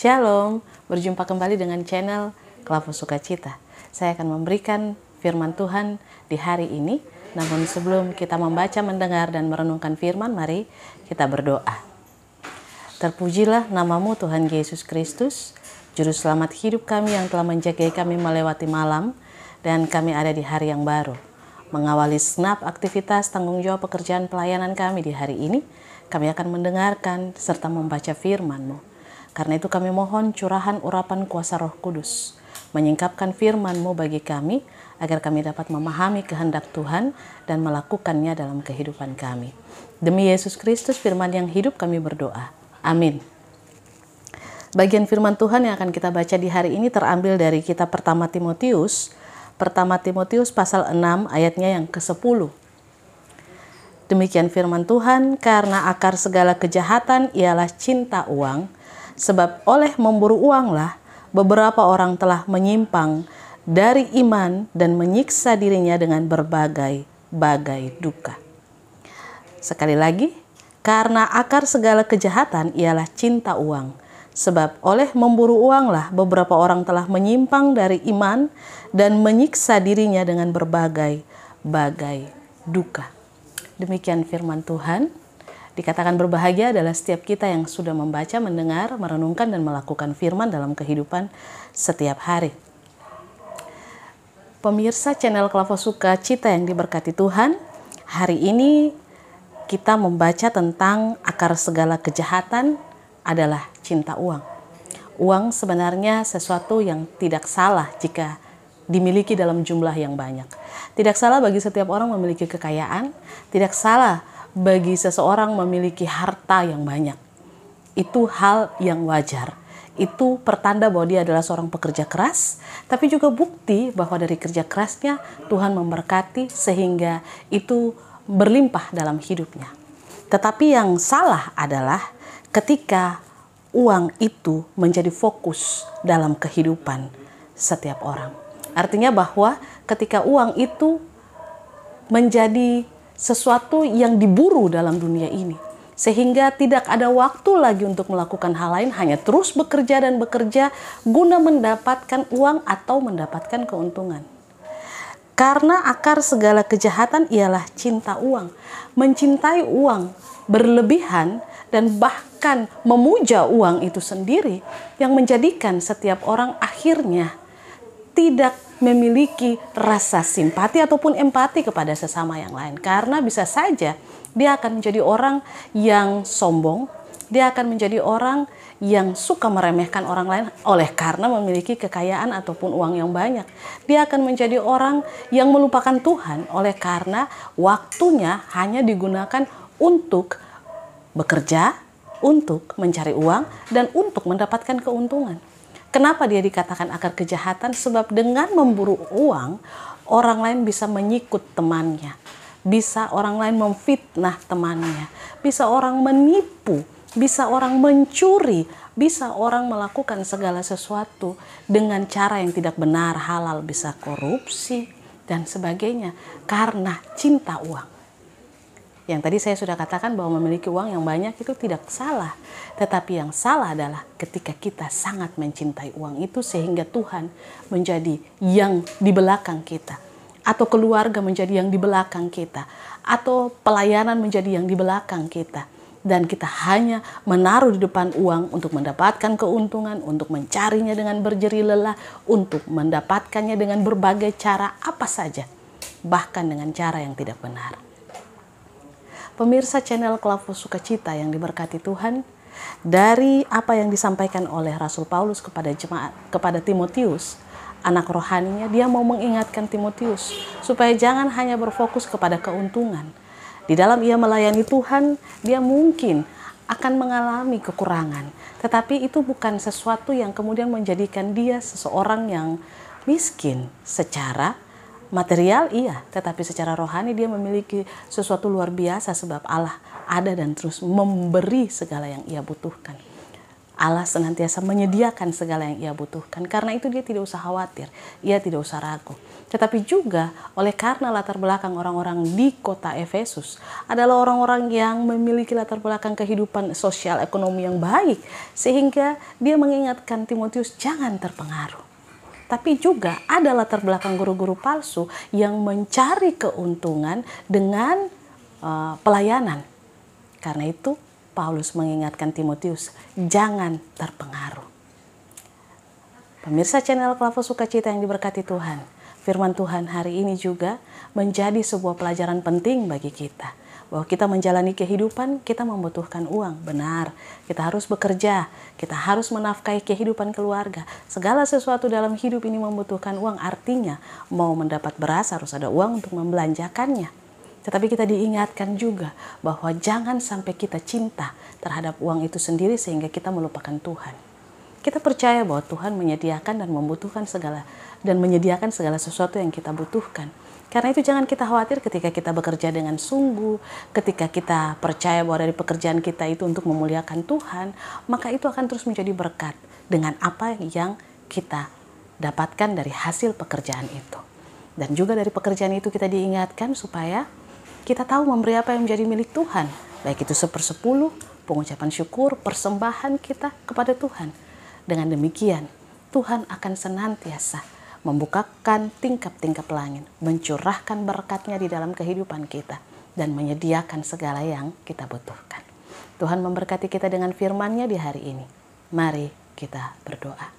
Shalom, berjumpa kembali dengan channel Kelapa Sukacita. Saya akan memberikan firman Tuhan di hari ini. Namun sebelum kita membaca, mendengar, dan merenungkan firman, mari kita berdoa. Terpujilah namamu Tuhan Yesus Kristus, Juru Selamat hidup kami yang telah menjaga kami melewati malam, dan kami ada di hari yang baru. Mengawali snap aktivitas tanggung jawab pekerjaan pelayanan kami di hari ini, kami akan mendengarkan serta membaca firman-Mu. Karena itu kami mohon curahan urapan kuasa roh kudus, menyingkapkan firman-Mu bagi kami, agar kami dapat memahami kehendak Tuhan dan melakukannya dalam kehidupan kami. Demi Yesus Kristus firman yang hidup kami berdoa. Amin. Bagian firman Tuhan yang akan kita baca di hari ini terambil dari kitab pertama Timotius, pertama Timotius pasal 6 ayatnya yang ke-10. Demikian firman Tuhan, karena akar segala kejahatan ialah cinta uang, Sebab oleh memburu uanglah beberapa orang telah menyimpang dari iman dan menyiksa dirinya dengan berbagai-bagai duka. Sekali lagi, karena akar segala kejahatan ialah cinta uang. Sebab oleh memburu uanglah beberapa orang telah menyimpang dari iman dan menyiksa dirinya dengan berbagai-bagai duka. Demikian firman Tuhan. Dikatakan berbahagia adalah setiap kita yang sudah membaca, mendengar, merenungkan, dan melakukan firman dalam kehidupan setiap hari. Pemirsa channel Kelapa Suka Cita yang diberkati Tuhan, hari ini kita membaca tentang akar segala kejahatan adalah cinta uang. Uang sebenarnya sesuatu yang tidak salah jika dimiliki dalam jumlah yang banyak. Tidak salah bagi setiap orang memiliki kekayaan, tidak salah bagi seseorang memiliki harta yang banyak. Itu hal yang wajar. Itu pertanda bahwa dia adalah seorang pekerja keras, tapi juga bukti bahwa dari kerja kerasnya Tuhan memberkati sehingga itu berlimpah dalam hidupnya. Tetapi yang salah adalah ketika uang itu menjadi fokus dalam kehidupan setiap orang. Artinya bahwa ketika uang itu menjadi sesuatu yang diburu dalam dunia ini. Sehingga tidak ada waktu lagi untuk melakukan hal lain, hanya terus bekerja dan bekerja guna mendapatkan uang atau mendapatkan keuntungan. Karena akar segala kejahatan ialah cinta uang. Mencintai uang berlebihan dan bahkan memuja uang itu sendiri yang menjadikan setiap orang akhirnya tidak memiliki rasa simpati ataupun empati kepada sesama yang lain karena bisa saja dia akan menjadi orang yang sombong, dia akan menjadi orang yang suka meremehkan orang lain oleh karena memiliki kekayaan ataupun uang yang banyak. Dia akan menjadi orang yang melupakan Tuhan oleh karena waktunya hanya digunakan untuk bekerja, untuk mencari uang dan untuk mendapatkan keuntungan. Kenapa dia dikatakan akar kejahatan? Sebab dengan memburu uang, orang lain bisa menyikut temannya. Bisa orang lain memfitnah temannya. Bisa orang menipu, bisa orang mencuri, bisa orang melakukan segala sesuatu dengan cara yang tidak benar, halal, bisa korupsi dan sebagainya karena cinta uang. Yang tadi saya sudah katakan bahwa memiliki uang yang banyak itu tidak salah, tetapi yang salah adalah ketika kita sangat mencintai uang itu sehingga Tuhan menjadi yang di belakang kita atau keluarga menjadi yang di belakang kita atau pelayanan menjadi yang di belakang kita dan kita hanya menaruh di depan uang untuk mendapatkan keuntungan, untuk mencarinya dengan berjeri lelah, untuk mendapatkannya dengan berbagai cara apa saja, bahkan dengan cara yang tidak benar pemirsa channel Klavos Sukacita yang diberkati Tuhan, dari apa yang disampaikan oleh Rasul Paulus kepada jemaat kepada Timotius, anak rohaninya, dia mau mengingatkan Timotius supaya jangan hanya berfokus kepada keuntungan. Di dalam ia melayani Tuhan, dia mungkin akan mengalami kekurangan, tetapi itu bukan sesuatu yang kemudian menjadikan dia seseorang yang miskin secara material iya, tetapi secara rohani dia memiliki sesuatu luar biasa sebab Allah ada dan terus memberi segala yang ia butuhkan. Allah senantiasa menyediakan segala yang ia butuhkan. Karena itu dia tidak usah khawatir, ia tidak usah ragu. Tetapi juga oleh karena latar belakang orang-orang di kota Efesus adalah orang-orang yang memiliki latar belakang kehidupan sosial ekonomi yang baik. Sehingga dia mengingatkan Timotius jangan terpengaruh tapi juga ada latar belakang guru-guru palsu yang mencari keuntungan dengan uh, pelayanan. Karena itu Paulus mengingatkan Timotius, jangan terpengaruh. Pemirsa channel Kelapa Sukacita yang diberkati Tuhan, firman Tuhan hari ini juga menjadi sebuah pelajaran penting bagi kita bahwa kita menjalani kehidupan kita membutuhkan uang. Benar, kita harus bekerja, kita harus menafkahi kehidupan keluarga. Segala sesuatu dalam hidup ini membutuhkan uang. Artinya, mau mendapat beras harus ada uang untuk membelanjakannya. Tetapi kita diingatkan juga bahwa jangan sampai kita cinta terhadap uang itu sendiri sehingga kita melupakan Tuhan kita percaya bahwa Tuhan menyediakan dan membutuhkan segala dan menyediakan segala sesuatu yang kita butuhkan. Karena itu jangan kita khawatir ketika kita bekerja dengan sungguh, ketika kita percaya bahwa dari pekerjaan kita itu untuk memuliakan Tuhan, maka itu akan terus menjadi berkat dengan apa yang kita dapatkan dari hasil pekerjaan itu. Dan juga dari pekerjaan itu kita diingatkan supaya kita tahu memberi apa yang menjadi milik Tuhan. Baik itu sepersepuluh, pengucapan syukur, persembahan kita kepada Tuhan. Dengan demikian, Tuhan akan senantiasa membukakan tingkap-tingkap langit, mencurahkan berkatnya di dalam kehidupan kita, dan menyediakan segala yang kita butuhkan. Tuhan memberkati kita dengan firman-Nya di hari ini. Mari kita berdoa.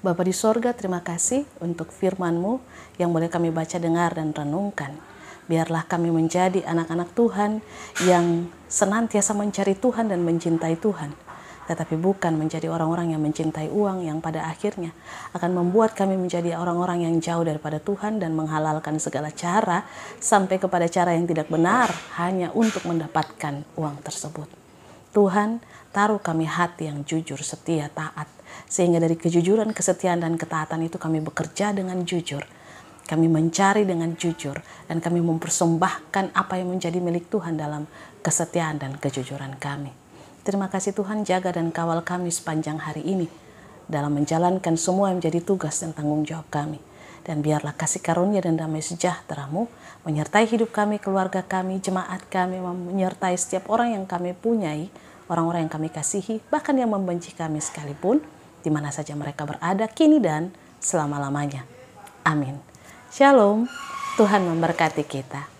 Bapa di sorga, terima kasih untuk firman-Mu yang boleh kami baca, dengar, dan renungkan. Biarlah kami menjadi anak-anak Tuhan yang senantiasa mencari Tuhan dan mencintai Tuhan tetapi bukan menjadi orang-orang yang mencintai uang yang pada akhirnya akan membuat kami menjadi orang-orang yang jauh daripada Tuhan dan menghalalkan segala cara sampai kepada cara yang tidak benar hanya untuk mendapatkan uang tersebut. Tuhan, taruh kami hati yang jujur, setia, taat, sehingga dari kejujuran, kesetiaan, dan ketaatan itu kami bekerja dengan jujur. Kami mencari dengan jujur, dan kami mempersembahkan apa yang menjadi milik Tuhan dalam kesetiaan dan kejujuran kami. Terima kasih Tuhan jaga dan kawal kami sepanjang hari ini dalam menjalankan semua yang menjadi tugas dan tanggung jawab kami. Dan biarlah kasih karunia dan damai sejahteramu menyertai hidup kami, keluarga kami, jemaat kami, menyertai setiap orang yang kami punyai, orang-orang yang kami kasihi, bahkan yang membenci kami sekalipun, di mana saja mereka berada, kini dan selama-lamanya. Amin. Shalom, Tuhan memberkati kita.